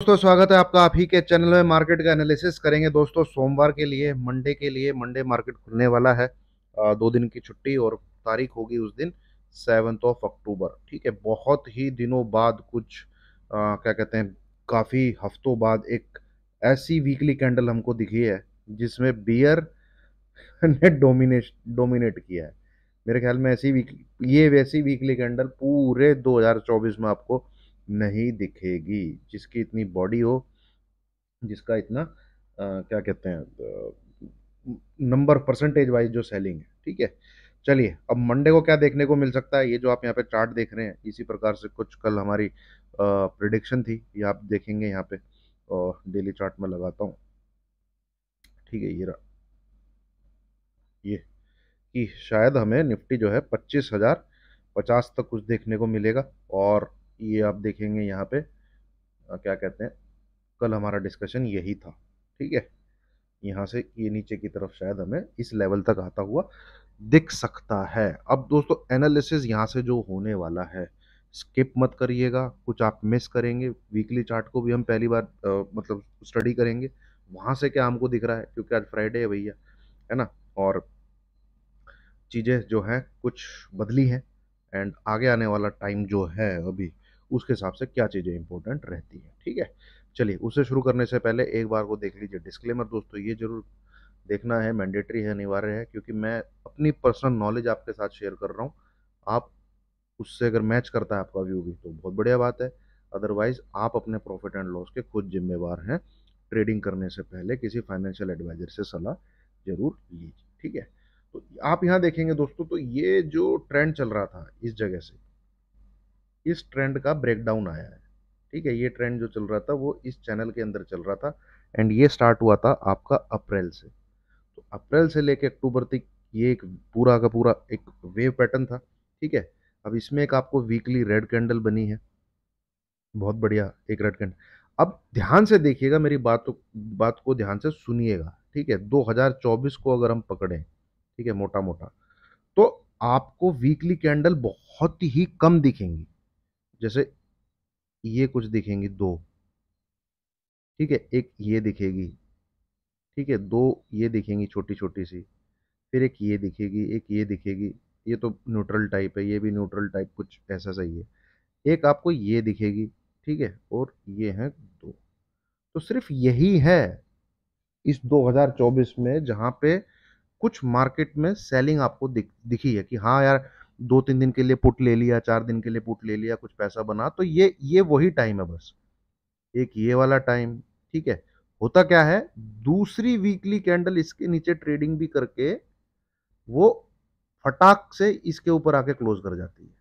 दोस्तों स्वागत है आपका आप ही के चैनल में मार्केट का एनालिसिस करेंगे दोस्तों सोमवार के लिए मंडे के लिए मंडे मार्केट खुलने वाला है दो दिन की छुट्टी और तारीख होगी उस दिन सेवन्थ ऑफ अक्टूबर ठीक है बहुत ही दिनों बाद कुछ आ, क्या कहते हैं काफ़ी हफ्तों बाद एक ऐसी वीकली कैंडल हमको दिखी है जिसमें बियर ने डोमिनेश डोमिनेट किया है मेरे ख्याल में ऐसी वीकली ये वैसी वीकली कैंडल पूरे दो में आपको नहीं दिखेगी जिसकी इतनी बॉडी हो जिसका इतना आ, क्या कहते हैं नंबर परसेंटेज वाइज जो सेलिंग है ठीक है चलिए अब मंडे को क्या देखने को मिल सकता है ये जो आप यहाँ पे चार्ट देख रहे हैं इसी प्रकार से कुछ कल हमारी प्रिडिक्शन थी ये आप देखेंगे यहाँ पे और डेली चार्ट में लगाता हूँ ठीक है ये रहा ये कि शायद हमें निफ्टी जो है पच्चीस हज़ार पचास तक कुछ देखने को मिलेगा और ये आप देखेंगे यहाँ पे आ, क्या कहते हैं कल हमारा डिस्कशन यही था ठीक है यहाँ से ये नीचे की तरफ शायद हमें इस लेवल तक आता हुआ दिख सकता है अब दोस्तों एनालिसिस यहाँ से जो होने वाला है स्किप मत करिएगा कुछ आप मिस करेंगे वीकली चार्ट को भी हम पहली बार आ, मतलब स्टडी करेंगे वहाँ से क्या हमको दिख रहा है क्योंकि आज फ्राइडे है भैया है ना और चीज़ें जो हैं कुछ बदली हैं एंड आगे आने वाला टाइम जो है अभी उसके हिसाब से क्या चीज़ें इंपॉर्टेंट रहती हैं ठीक है चलिए उसे शुरू करने से पहले एक बार वो देख लीजिए डिस्क्लेमर दोस्तों ये जरूर देखना है मैंडेटरी है अनिवार्य है क्योंकि मैं अपनी पर्सनल नॉलेज आपके साथ शेयर कर रहा हूँ आप उससे अगर मैच करता है आपका व्यू भी तो बहुत बढ़िया बात है अदरवाइज आप अपने प्रॉफिट एंड लॉस के खुद जिम्मेवार हैं ट्रेडिंग करने से पहले किसी फाइनेंशियल एडवाइजर से सलाह जरूर लीजिए ठीक है तो आप यहाँ देखेंगे दोस्तों तो ये जो ट्रेंड चल रहा था इस जगह से इस ट्रेंड का ब्रेकडाउन आया है ठीक है ये ट्रेंड जो चल रहा था वो इस चैनल के अंदर चल रहा था एंड ये स्टार्ट हुआ था आपका अप्रैल से तो अप्रैल से लेके अक्टूबर तक ये एक पूरा का पूरा एक वेव पैटर्न था ठीक है अब इसमें एक आपको वीकली रेड कैंडल बनी है बहुत बढ़िया एक रेड कैंडल अब ध्यान से देखिएगा मेरी बात बात को ध्यान से सुनिएगा ठीक है 2024 को अगर हम पकड़ें ठीक है मोटा मोटा तो आपको वीकली कैंडल बहुत ही कम दिखेंगी जैसे ये कुछ दिखेंगी दो ठीक है एक ये दिखेगी ठीक है दो ये दिखेंगी छोटी छोटी सी फिर एक ये दिखेगी एक ये दिखेगी ये तो न्यूट्रल टाइप है ये भी न्यूट्रल टाइप कुछ ऐसा सही है एक आपको ये दिखेगी ठीक है और ये हैं दो तो सिर्फ यही है इस 2024 में जहाँ पे कुछ मार्केट में सेलिंग आपको दिख दिखी है कि हाँ यार दो तीन दिन के लिए पुट ले लिया चार दिन के लिए पुट ले लिया कुछ पैसा बना तो ये ये वही टाइम है बस एक ये वाला टाइम ठीक है होता क्या है दूसरी वीकली कैंडल इसके नीचे ट्रेडिंग भी करके वो फटाक से इसके ऊपर आके क्लोज कर जाती है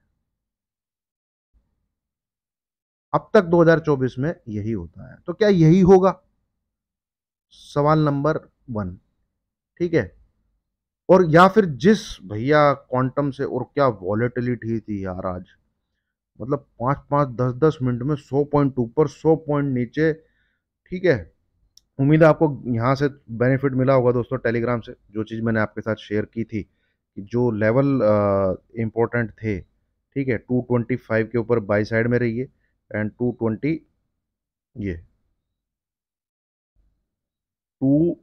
अब तक 2024 में यही होता है तो क्या यही होगा सवाल नंबर वन ठीक है और या फिर जिस भैया क्वांटम से और क्या वॉलेटिलिटी थी यार आज मतलब पाँच पाँच दस दस मिनट में सौ पॉइंट ऊपर सौ पॉइंट नीचे ठीक है उम्मीद है आपको यहाँ से बेनिफिट मिला होगा दोस्तों टेलीग्राम से जो चीज़ मैंने आपके साथ शेयर की थी कि जो लेवल इम्पोर्टेंट थे ठीक है टू ट्वेंटी फाइव के ऊपर बाई साइड में रहिए एंड टू ट्वेंटी ये two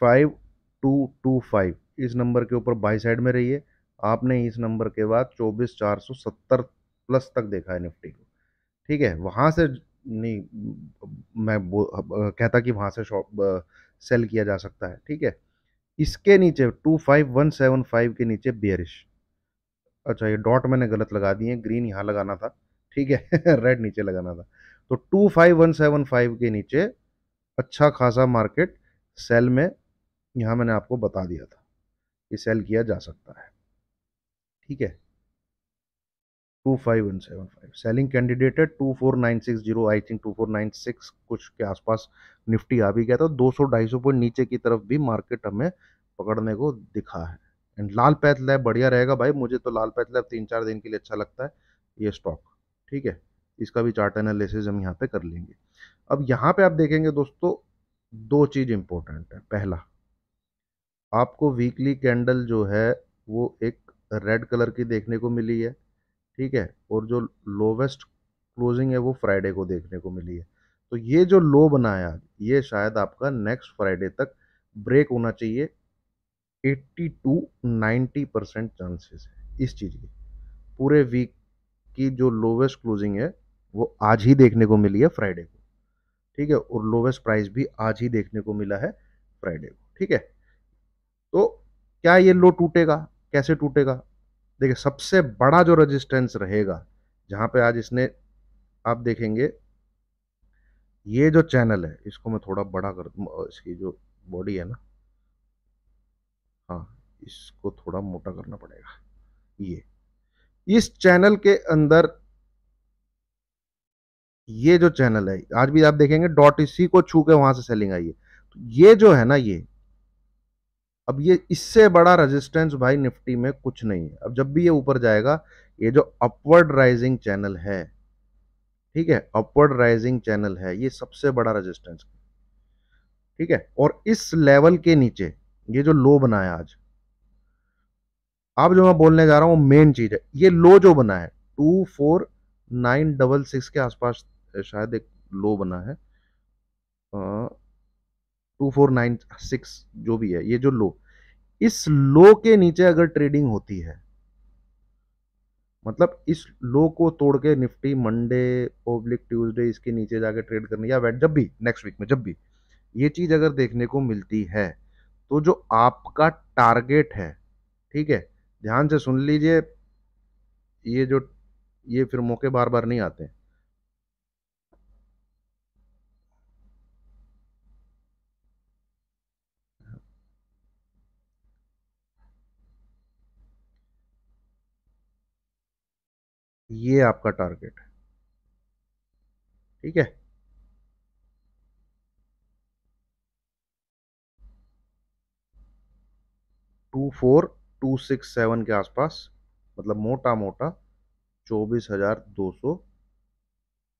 five two two five इस नंबर के ऊपर बाई साइड में रहिए आपने इस नंबर के बाद चौबीस चार सौ सत्तर प्लस तक देखा है निफ्टी को ठीक है वहाँ से नहीं मैं कहता कि वहाँ से शॉप सेल किया जा सकता है ठीक है इसके नीचे two five one seven five के नीचे बियरिश अच्छा ये डॉट मैंने गलत लगा दिए ग्रीन यहाँ लगाना था ठीक है रेड नीचे लगाना था तो two five one seven five के नीचे अच्छा खासा मार्केट सेल में यहाँ मैंने आपको बता दिया था कि सेल किया जा सकता है ठीक है two five one seven five selling candidate है two four nine six zero I think two four nine six कुछ के आसपास निफ्टी आ भी गया था दो सौ ढाई सौ पॉइंट नीचे की तरफ भी मार्केट हमें पकड़ने को दिखा है एंड लाल पैथ लैब बढ़िया रहेगा भाई मुझे तो लाल पैथ लैब तीन चार दिन के लिए अच्छा लगता है ये स्टॉक ठीक है इसका भी चार्ट एनालिसिस हम यहाँ पे कर लेंगे अब यहाँ पे आप देखेंगे दोस्तों दो चीज़ इम्पोर्टेंट है पहला आपको वीकली कैंडल जो है वो एक रेड कलर की देखने को मिली है ठीक है और जो लोवेस्ट क्लोजिंग है वो फ्राइडे को देखने को मिली है तो ये जो लो बनाया ये शायद आपका नेक्स्ट फ्राइडे तक ब्रेक होना चाहिए 80 टू 90 परसेंट चांसेस है इस चीज़ की पूरे वीक की जो लोवेस्ट क्लोजिंग है वो आज ही देखने को मिली है फ्राइडे को ठीक है और लोवेस्ट प्राइस भी आज ही देखने को मिला है फ्राइडे को ठीक है तो क्या ये लो टूटेगा कैसे टूटेगा देखिए सबसे बड़ा जो रेजिस्टेंस रहेगा जहां पे आज इसने आप देखेंगे ये जो चैनल है इसको मैं थोड़ा बड़ा कर इसकी जो बॉडी है ना हाँ इसको थोड़ा मोटा करना पड़ेगा ये इस चैनल के अंदर ये जो चैनल है आज भी आप देखेंगे डॉट इसी को छू के वहां से सेलिंग आई है तो ये जो है ना ये अब ये इससे बड़ा रेजिस्टेंस भाई निफ्टी में कुछ नहीं है अब जब भी ये ऊपर जाएगा ये जो अपवर्ड राइजिंग चैनल है ठीक है अपवर्ड राइजिंग चैनल है ये सबसे बड़ा रेजिस्टेंस ठीक है और इस लेवल के नीचे ये जो लो बना है आज आप जो मैं बोलने जा रहा हूं मेन चीज है ये लो जो बना है two four nine double six के आसपास शायद एक लो बना है आ, टू फोर नाइन सिक्स जो भी है ये जो लो इस लो के नीचे अगर ट्रेडिंग होती है मतलब इस लो को तोड़ के निफ्टी मंडे पब्लिक ट्यूसडे इसके नीचे जाके ट्रेड करनी या वेट जब भी नेक्स्ट वीक में जब भी ये चीज़ अगर देखने को मिलती है तो जो आपका टारगेट है ठीक है ध्यान से सुन लीजिए ये जो ये फिर मौके बार बार नहीं आते हैं ये आपका टारगेट है ठीक है two four two six seven के आसपास मतलब मोटा मोटा चौबीस हजार दो सौ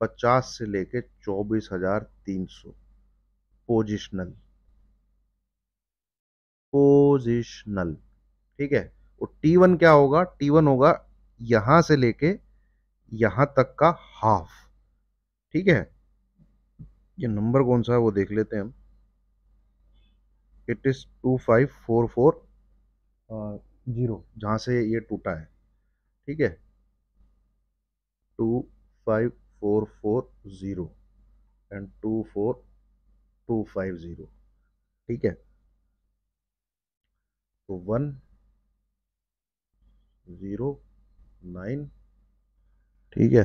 पचास से लेके चौबीस हजार तीन सौ पोजिशनल पोजिशनल ठीक है और टी वन क्या होगा टी वन होगा यहां से लेके यहां तक का हाफ ठीक है ये नंबर कौन सा है वो देख लेते हैं हम it is two five four four zero जहाँ से ये टूटा है ठीक है two five four four zero and two four two five zero ठीक है तो वन ज़ीरो नाइन ठीक है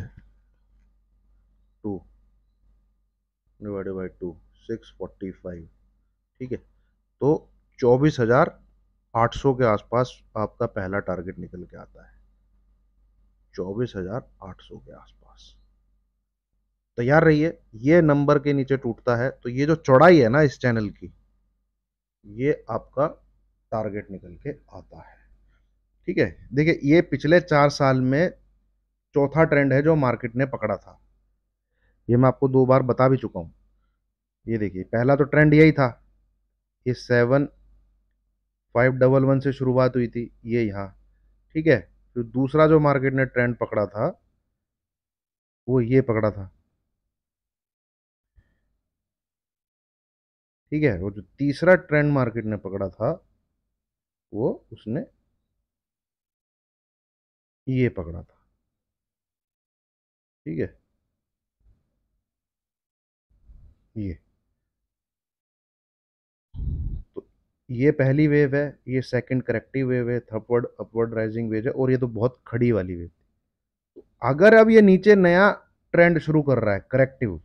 two divided by two six forty five ठीक है तो चौबीस हजार आठ सौ के आसपास आपका पहला टारगेट निकल के आता है चौबीस हजार आठ सौ के आसपास तैयार रहिए ये नंबर के नीचे टूटता है तो ये जो चौड़ाई है ना इस चैनल की ये आपका टारगेट निकल के आता है ठीक है देखिए ये पिछले चार साल में चौथा ट्रेंड है जो मार्केट ने पकड़ा था ये मैं आपको दो बार बता भी चुका हूँ ये देखिए पहला तो ट्रेंड यही था ये सेवन फाइव डबल वन से शुरुआत हुई थी ये यहाँ ठीक है फिर तो दूसरा जो मार्केट ने ट्रेंड पकड़ा था वो ये पकड़ा था ठीक है और जो तीसरा ट्रेंड मार्केट ने पकड़ा था वो उसने ये पकड़ा था ठीक है ये तो ये पहली वेव है ये सेकंड करेक्टिव वेव है थर्डवर्ड अपवर्ड राइजिंग वेव है और ये तो बहुत खड़ी वाली वेव थी तो अगर अब ये नीचे नया ट्रेंड शुरू कर रहा है करेक्टिव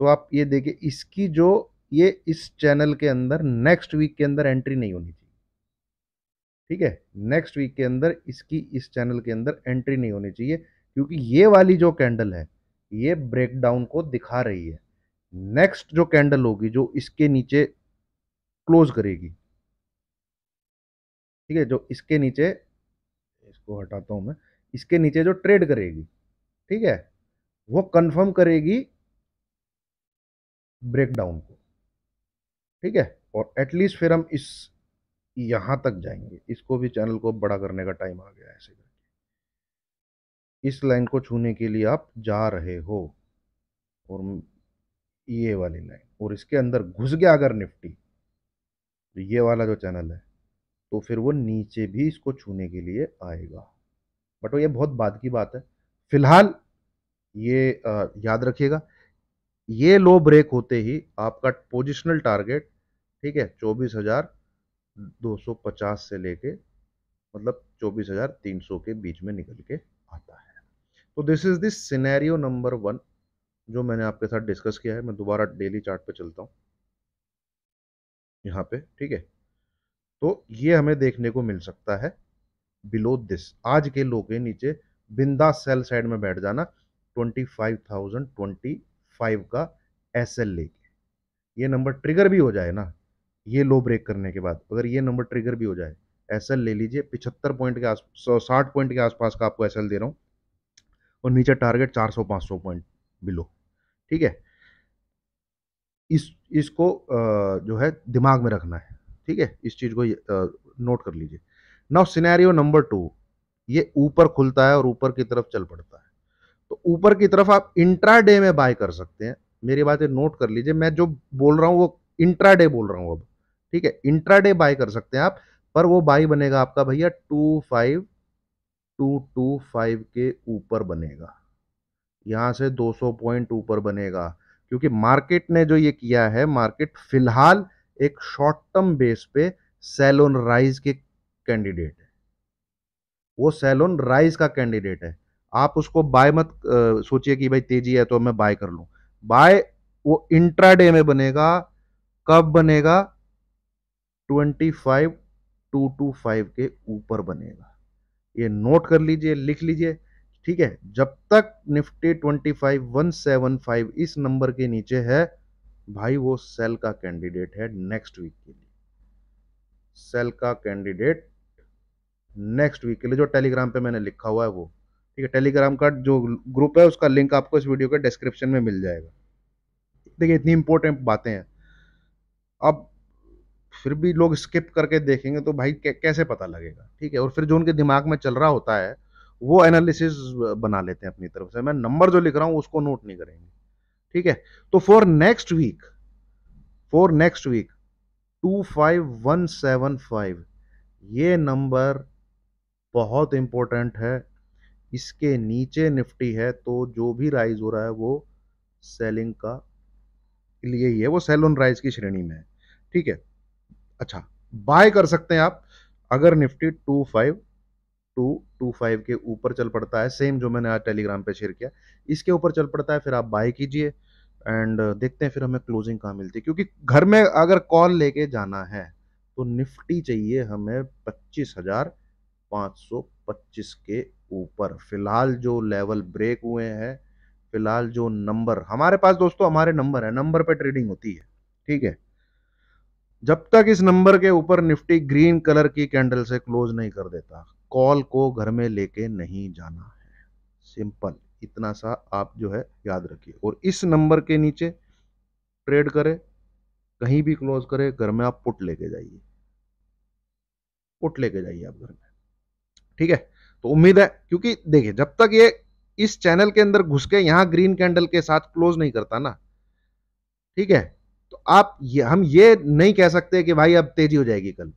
तो आप ये देखिए इसकी जो ये इस चैनल के अंदर नेक्स्ट वीक के अंदर एंट्री नहीं होनी चाहिए ठीक है नेक्स्ट वीक के अंदर इसकी इस चैनल के अंदर एंट्री नहीं होनी चाहिए क्योंकि ये वाली जो कैंडल है ये ब्रेकडाउन को दिखा रही है नेक्स्ट जो कैंडल होगी जो इसके नीचे क्लोज करेगी ठीक है जो इसके नीचे इसको हटाता हूँ मैं इसके नीचे जो ट्रेड करेगी ठीक है वो कंफर्म करेगी ब्रेकडाउन को ठीक है और एटलीस्ट फिर हम इस यहाँ तक जाएंगे इसको भी चैनल को बड़ा करने का टाइम आ गया ऐसे इस लाइन को छूने के लिए आप जा रहे हो और ये वाली लाइन और इसके अंदर घुस गया अगर निफ्टी तो ये वाला जो चैनल है तो फिर वो नीचे भी इसको छूने के लिए आएगा बट वो ये बहुत बाद की बात है फिलहाल ये आ, याद रखिएगा ये लो ब्रेक होते ही आपका पोजिशनल टारगेट ठीक है चौबीस हजार दो सौ पचास से लेके मतलब चौबीस हजार तीन सौ के बीच में निकल के आता है तो this is this scenario number one जो मैंने आपके साथ डिस्कस किया है मैं दोबारा डेली चार्ट पे चलता हूँ यहाँ पे ठीक है तो ये हमें देखने को मिल सकता है बिलो दिस आज के लो के नीचे बिंदा सेल साइड में बैठ जाना twenty five thousand twenty five का एस एल लेके ये नंबर ट्रिगर भी हो जाए ना ये लो ब्रेक करने के बाद अगर ये नंबर ट्रिगर भी हो जाए एस एल ले लीजिए पिछहत्तर पॉइंट के आस साठ पॉइंट के आसपास का आपको एस एल दे रहा हूँ और नीचे टारगेट 400 500 पॉइंट बिलो ठीक है इस इसको जो है दिमाग में रखना है ठीक है इस चीज़ को नोट कर लीजिए नाउ सिनेरियो नंबर टू ये ऊपर खुलता है और ऊपर की तरफ चल पड़ता है तो ऊपर की तरफ आप इंट्रा डे में बाय कर सकते हैं मेरी बातें नोट कर लीजिए मैं जो बोल रहा हूँ वो इंट्रा डे बोल रहा हूँ अब ठीक है इंट्रा डे बाय कर सकते हैं आप पर वो बाई बनेगा आपका भैया two five two two five के ऊपर बनेगा यहाँ से 200 पॉइंट ऊपर बनेगा क्योंकि मार्केट ने जो ये किया है मार्केट फिलहाल एक शॉर्ट टर्म बेस पे सैलोन राइज के कैंडिडेट है वो सैलोन राइज का कैंडिडेट है आप उसको बाय मत सोचिए कि भाई तेजी है तो मैं बाय कर लूँ बाय वो इंट्राडे में बनेगा कब बनेगा twenty five two two five के ऊपर बनेगा ये नोट कर लीजिए लिख लीजिए ठीक है जब तक निफ्टी 25175 इस नंबर के नीचे है भाई वो सेल का कैंडिडेट है नेक्स्ट वीक के लिए सेल का कैंडिडेट नेक्स्ट वीक के लिए जो टेलीग्राम पे मैंने लिखा हुआ है वो ठीक है टेलीग्राम का जो ग्रुप है उसका लिंक आपको इस वीडियो के डिस्क्रिप्शन में मिल जाएगा देखिए इतनी इंपॉर्टेंट बातें हैं अब फिर भी लोग स्किप करके देखेंगे तो भाई कैसे पता लगेगा ठीक है और फिर जो उनके दिमाग में चल रहा होता है वो एनालिसिस बना लेते हैं अपनी तरफ से मैं नंबर जो लिख रहा हूँ उसको नोट नहीं करेंगे ठीक है तो for next week for next week two five one seven five ये नंबर बहुत इंपॉर्टेंट है इसके नीचे निफ्टी है तो जो भी राइज हो रहा है वो सेलिंग का लिए ही है वो सेल ऑन राइज की श्रेणी में है ठीक है अच्छा बाय कर सकते हैं आप अगर Nifty two five two two five के ऊपर चल पड़ता है सेम जो मैंने आज टेलीग्राम पे शेयर किया इसके ऊपर चल पड़ता है फिर आप बाय कीजिए एंड देखते हैं फिर हमें क्लोजिंग कहाँ मिलती है क्योंकि घर में अगर कॉल लेके जाना है तो निफ्टी चाहिए हमें पच्चीस हजार पाँच सौ पच्चीस के ऊपर फिलहाल जो लेवल ब्रेक हुए हैं फिलहाल जो नंबर हमारे पास दोस्तों हमारे नंबर है नंबर पर ट्रेडिंग होती है ठीक है जब तक इस नंबर के ऊपर निफ्टी ग्रीन कलर की कैंडल से क्लोज नहीं कर देता कॉल को घर में लेके नहीं जाना है सिंपल इतना सा आप जो है याद रखिए और इस नंबर के नीचे ट्रेड करें कहीं भी क्लोज करें घर में आप पुट लेके जाइए पुट लेके जाइए आप घर में ठीक है तो उम्मीद है क्योंकि देखिए जब तक ये इस चैनल के अंदर घुस के यहां ग्रीन कैंडल के साथ क्लोज नहीं करता ना ठीक है तो आप ये हम ये नहीं कह सकते कि भाई अब तेजी हो जाएगी कल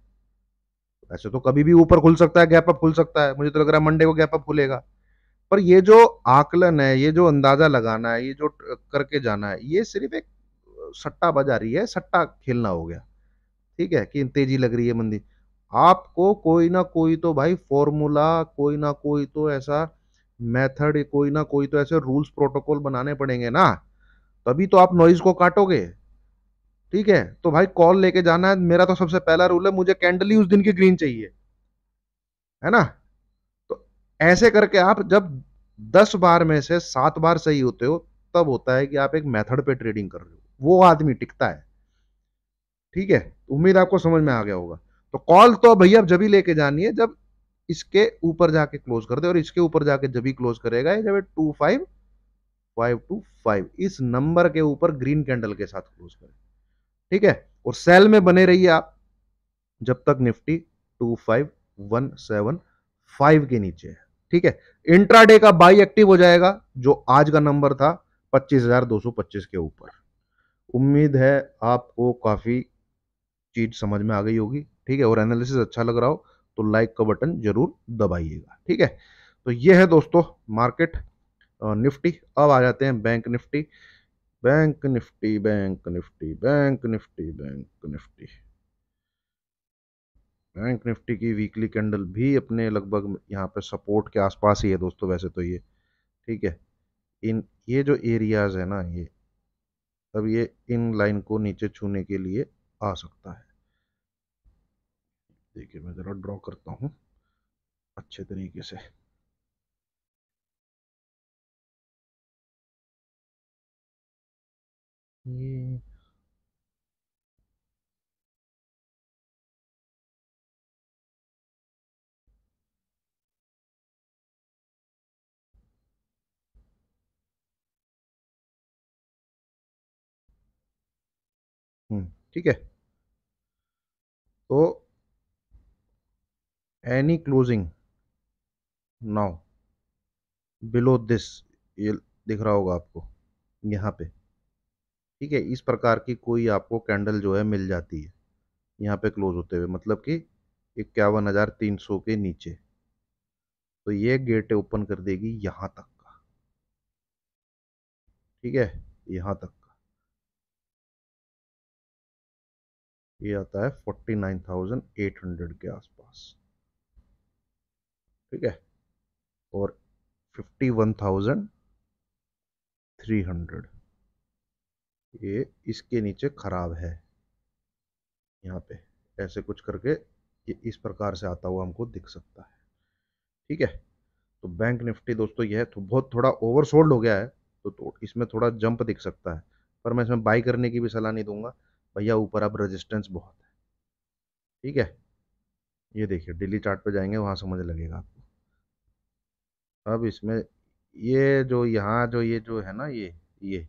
वैसे तो कभी भी ऊपर खुल सकता है गैप अप खुल सकता है मुझे तो लग रहा है मंडे को गैप अप खुलेगा पर ये जो आकलन है ये जो अंदाजा लगाना है ये जो करके जाना है ये सिर्फ एक सट्टा बजा रही है सट्टा खेलना हो गया ठीक है कि तेजी लग रही है मंदी आपको कोई ना कोई तो भाई फॉर्मूला कोई ना कोई तो ऐसा मेथड कोई ना कोई तो ऐसे रूल्स प्रोटोकॉल बनाने पड़ेंगे ना तभी तो आप नॉइज को काटोगे ठीक है तो भाई कॉल लेके जाना है मेरा तो सबसे पहला रूल है मुझे कैंडल ही उस दिन की ग्रीन चाहिए है ना तो ऐसे करके आप जब दस बार में से सात बार सही होते हो तब होता है कि आप एक मेथड पे ट्रेडिंग कर रहे हो वो आदमी टिकता है ठीक है उम्मीद आपको समझ में आ गया होगा तो कॉल तो भैया जब ही लेके जानी है जब इसके ऊपर जाके क्लोज कर दे और इसके ऊपर जाके जब ही क्लोज करेगा जब two five five two five इस नंबर के ऊपर ग्रीन कैंडल के साथ क्लोज करेगा ठीक है और सेल में बने रहिए आप जब तक Nifty two five one seven five के नीचे है ठीक है इंट्राडे का बाई एक्टिव हो जाएगा जो आज का नंबर था पच्चीस हजार दो सौ पच्चीस के ऊपर उम्मीद है आपको काफ़ी चीज समझ में आ गई होगी ठीक है और एनालिसिस अच्छा लग रहा हो तो लाइक का बटन जरूर दबाइएगा ठीक है तो ये है दोस्तों मार्केट निफ्टी अब आ जाते हैं bank Nifty bank Nifty bank Nifty bank Nifty bank Nifty bank Nifty की वीकली कैंडल भी अपने लगभग यहाँ पे सपोर्ट के आसपास ही है दोस्तों वैसे तो ये ठीक है इन ये जो एरियाज है ना ये अब ये इन लाइन को नीचे छूने के लिए आ सकता है देखिए मैं ज़रा ड्रॉ करता हूँ अच्छे तरीके से ये ठीक है तो any closing now below this ये दिख रहा होगा आपको यहाँ पे ठीक है इस प्रकार की कोई आपको कैंडल जो है मिल जाती है यहाँ पे क्लोज होते हुए मतलब कि इक्यावन हज़ार तीन सौ के नीचे तो ये गेट ओपन कर देगी यहाँ तक का ठीक है यहाँ तक का ये आता है forty nine thousand eight hundred के आसपास ठीक है और fifty one thousand three hundred ये इसके नीचे ख़राब है यहाँ पे ऐसे कुछ करके ये इस प्रकार से आता हुआ हमको दिख सकता है ठीक है तो बैंक निफ्टी दोस्तों यह तो बहुत थोड़ा ओवरसोल्ड हो गया है तो, तो इसमें थोड़ा जंप दिख सकता है पर मैं इसमें बाई करने की भी सलाह नहीं दूंगा भैया ऊपर अब रेजिस्टेंस बहुत है ठीक है ये देखिए डेली चार्ट पे जाएंगे वहाँ समझ लगेगा आपको अब इसमें ये जो यहाँ जो ये जो है ना ये ये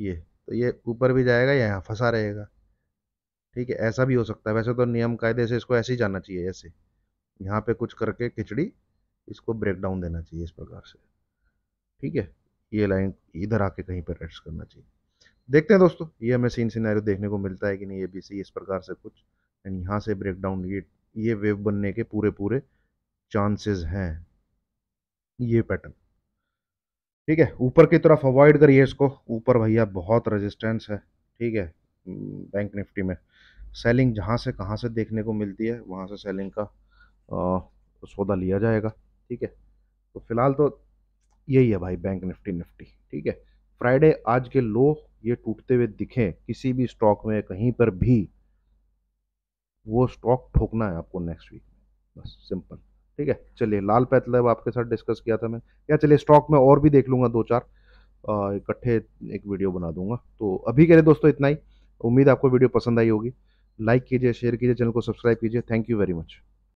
ये तो ये ऊपर भी जाएगा या यहाँ फंसा रहेगा ठीक है ऐसा भी हो सकता है वैसे तो नियम कायदे से इसको ऐसे ही जाना चाहिए ऐसे यहाँ पे कुछ करके खिचड़ी इसको ब्रेक डाउन देना चाहिए इस प्रकार से ठीक है ये लाइन इधर आके कहीं पर रेड्स करना चाहिए देखते हैं दोस्तों ये हमें सीन सिनेरियो देखने को मिलता है कि नहीं ये बी सी इस प्रकार से कुछ एंड यहाँ से ब्रेक डाउन ये ये वेव बनने के पूरे पूरे चांसेस हैं ये पैटर्न ठीक है ऊपर की तरफ अवॉइड करिए इसको ऊपर भैया बहुत रेजिस्टेंस है ठीक है बैंक हम्म, निफ्टी में सेलिंग जहाँ से कहाँ से देखने को मिलती है वहाँ से सेलिंग का आ, सौदा लिया जाएगा ठीक है तो फिलहाल तो यही है भाई बैंक निफ्टी निफ्टी ठीक है फ्राइडे आज के लो ये टूटते हुए दिखे किसी भी स्टॉक में कहीं पर भी वो स्टॉक ठोकना है आपको नेक्स्ट वीक बस सिंपल ठीक है चलिए लाल पैतलब आपके साथ डिस्कस किया था मैं या चलिए स्टॉक में और भी देख लूँगा दो चार इकट्ठे एक वीडियो बना दूंगा तो अभी के लिए दोस्तों इतना ही उम्मीद आपको वीडियो पसंद आई होगी लाइक कीजिए शेयर कीजिए चैनल को सब्सक्राइब कीजिए थैंक यू वेरी मच